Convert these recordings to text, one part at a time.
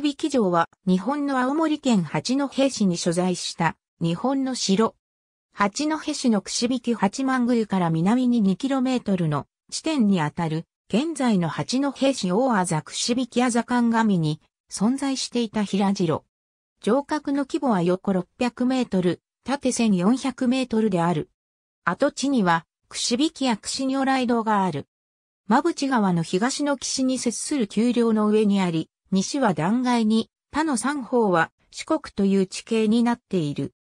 び引城は日本の青森県八戸市に所在した日本の城。八戸市のび引八幡宮から南に 2km の地点にあたる現在の八戸市大あざび引あざ神みに存在していた平城。城郭の規模は横600メートル、縦1400メートルである。跡地には串引や串如来堂がある。馬淵川の東の岸に接する丘陵の上にあり、西は断崖に、他の三方は四国という地形になっている。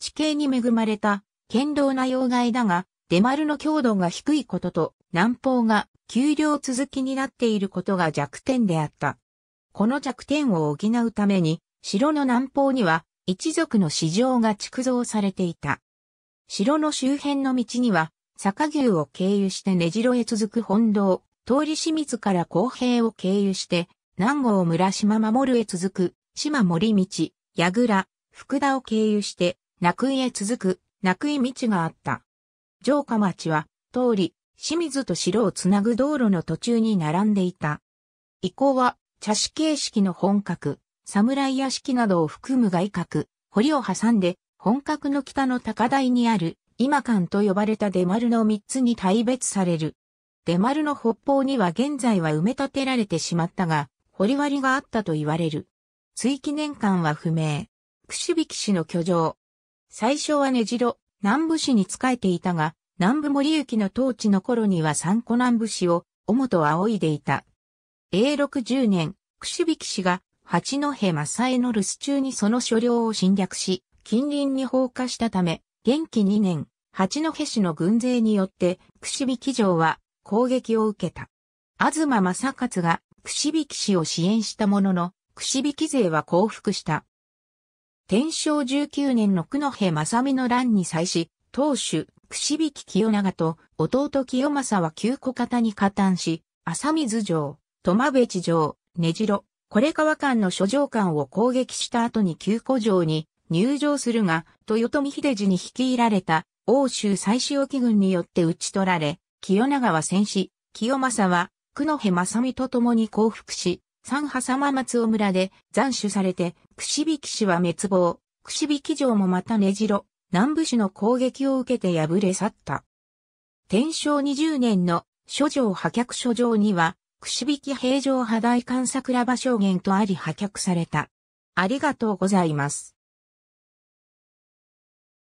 地形に恵まれた、堅牢な要害だが、出丸の強度が低いことと、南方が丘陵続きになっていることが弱点であった。この弱点を補うために、城の南方には、一族の市場が築造されていた。城の周辺の道には、坂牛を経由して根城へ続く本堂、通り清水から公平を経由して、南郷村島守へ続く、島森道、矢倉、福田を経由して、楽井へ続く、楽井道があった。城下町は、通り、清水と城をつなぐ道路の途中に並んでいた。以降は、茶師形式の本格、侍屋敷などを含む外角、堀を挟んで、本格の北の高台にある、今館と呼ばれた出丸の三つに大別される。出丸の北方には現在は埋め立てられてしまったが、折り割りがあったと言われる。追記年間は不明。串引き氏の居城。最初は根城、南部市に仕えていたが、南部森行の統治の頃には三古南部市を、主と仰いでいた。永禄十0年、串引き氏が、八戸正江の留守中にその所領を侵略し、近隣に放火したため、元気2年、八戸市の軍勢によって、串引き城は攻撃を受けた。東正勝が串引き氏を支援したものの、串引き勢は降伏した。天正19年の野平正美の乱に際し、当主、串引き清長と弟清正は旧古方に加担し、浅水城、苫部地城、根城、これ川間の諸城間を攻撃した後に旧古城に入城するが、豊臣秀次に率いられた欧州最終沖軍によって討ち取られ、清長は戦死、清正は久野辺正美と共に降伏し、三波様松尾村で斬首されて、串引氏は滅亡、串引城もまた根城、南部市の攻撃を受けて敗れ去った。天正20年の諸城破却書状には、串引平城破大館桜場証言とあり破却された。ありがとうございます。